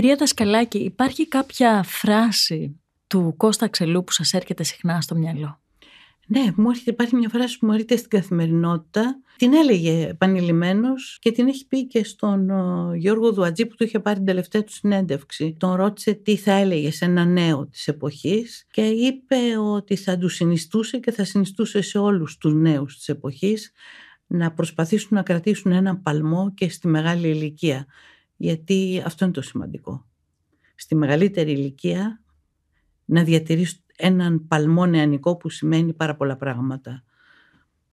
Κυρία Δασκαλάκη, υπάρχει κάποια φράση του Κώστα Ξελού που σας έρχεται συχνά στο μυαλό. Ναι, μου έρχεται, υπάρχει μια φράση που μου έρχεται στην καθημερινότητα. Την έλεγε επανειλημμένος και την έχει πει και στον Γιώργο Δουατζή που του είχε πάρει την τελευταία του συνέντευξη. Τον ρώτησε τι θα έλεγε σε ένα νέο της εποχής και είπε ότι θα του συνιστούσε και θα συνιστούσε σε όλους τους νέους της εποχής να προσπαθήσουν να κρατήσουν ένα παλμό και στη μεγάλη ηλικία γιατί αυτό είναι το σημαντικό. Στη μεγαλύτερη ηλικία να διατηρείς έναν παλμό νεανικό που σημαίνει πάρα πολλά πράγματα.